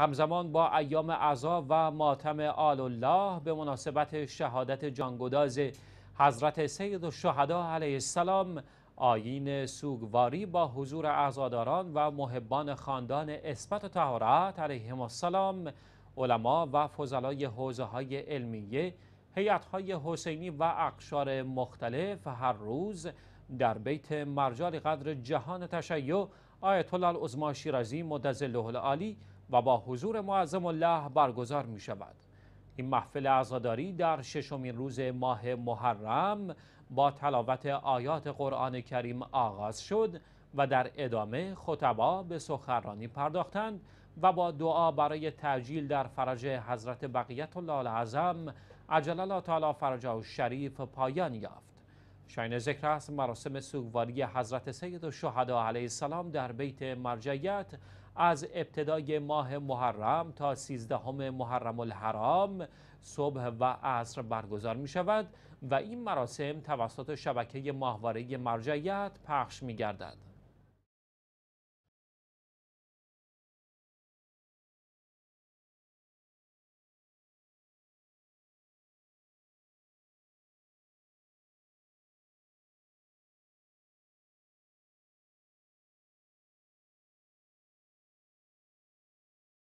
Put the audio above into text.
همزمان با ایام عزا و ماتم آل الله به مناسبت شهادت جانگداز حضرت سید و علیه السلام آیین سوگواری با حضور اعزاداران و محبان خاندان اثبت و تهارت علیهم السلام علما و فضلای حوزه های علمیه هیات های حسینی و اقشار مختلف هر روز در بیت مرجال قدر جهان تشیع آیت الله العظما شیرازی مدظله العالی و با حضور معظم الله برگزار می شود این محفل عزاداری در ششمین روز ماه محرم با تلاوت آیات قرآن کریم آغاز شد و در ادامه خطبا به سخرانی پرداختند و با دعا برای تعجیل در فرج حضرت بقیت الله العظم عجل الله تعالی فرجه الشریف پایان یافت شاین ذکر است مراسم سوگواری حضرت سید و شهدا علیه السلام در بیت مرجعیت از ابتدای ماه محرم تا سیزدهم محرم الحرام صبح و عصر برگزار می شود و این مراسم توسط شبکه ماهواره مرجعیت پخش می گردد.